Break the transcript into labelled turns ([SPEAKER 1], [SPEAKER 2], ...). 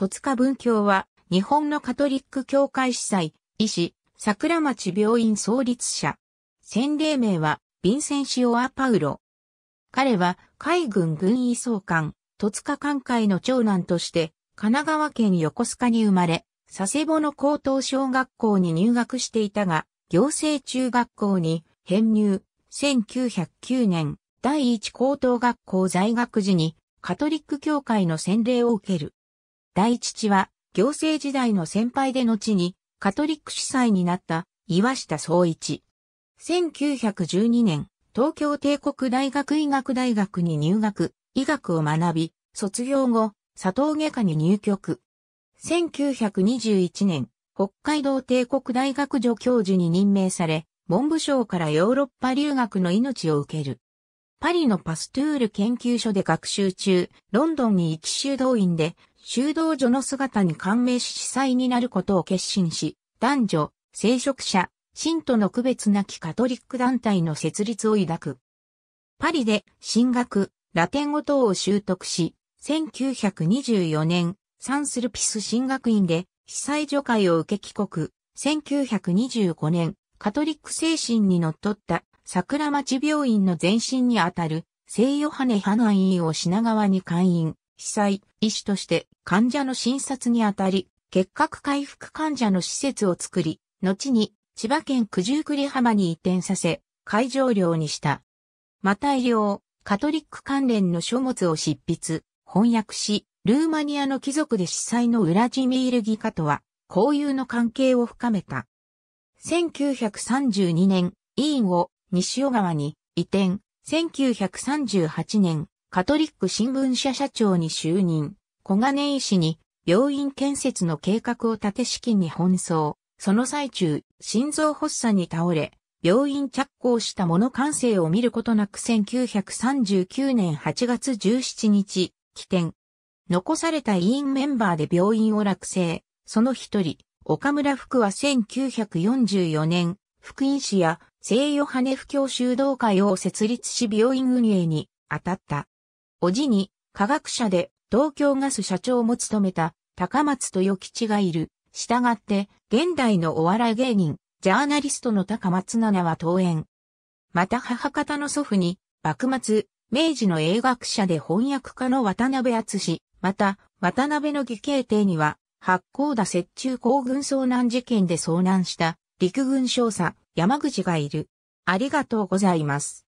[SPEAKER 1] 戸塚文教は、日本のカトリック教会司祭、医師、桜町病院創立者。洗礼名は、ヴィンセンシオ・ア・パウロ。彼は、海軍軍医総監、戸塚艦会の長男として、神奈川県横須賀に生まれ、佐世保の高等小学校に入学していたが、行政中学校に編入、1909年、第一高等学校在学時に、カトリック教会の洗礼を受ける。大父は、行政時代の先輩で後に、カトリック司祭になった、岩下総一。1912年、東京帝国大学医学大学に入学、医学を学び、卒業後、佐藤外科に入局。1921年、北海道帝国大学助教授に任命され、文部省からヨーロッパ留学の命を受ける。パリのパストゥール研究所で学習中、ロンドンに一修道院で修道女の姿に感銘し司祭になることを決心し、男女、聖職者、信徒の区別なきカトリック団体の設立を抱く。パリで、進学、ラテン語等を習得し、1924年、サンスルピス進学院で、被災除会を受け帰国、1925年、カトリック精神にのっとった桜町病院の前身にあたる、聖ヨハネ派難院を品川に会員、被災医師として患者の診察にあたり、結核回復患者の施設を作り、後に千葉県九十九里浜に移転させ、会場料にした。また医療、カトリック関連の書物を執筆、翻訳し、ルーマニアの貴族で司祭のウラジミール・ギカとは、交友の関係を深めた。1932年、委員を西尾川に移転、1938年、カトリック新聞社社長に就任、小金井市に病院建設の計画を立て式に奔走、その最中、心臓発作に倒れ、病院着工した者完成を見ることなく1939年8月17日、起点。残された委員メンバーで病院を落成、その一人、岡村福は1944年、福音市や西ヨハネ布教修道会を設立し病院運営に当たった。おじに、科学者で東京ガス社長も務めた高松豊吉がいる。したがって、現代のお笑い芸人、ジャーナリストの高松々は登園。また母方の祖父に、幕末、明治の英学者で翻訳家の渡辺厚史、また、渡辺の義兄弟には、八甲田雪中行軍遭難事件で遭難した、陸軍少佐、山口がいる。ありがとうございます。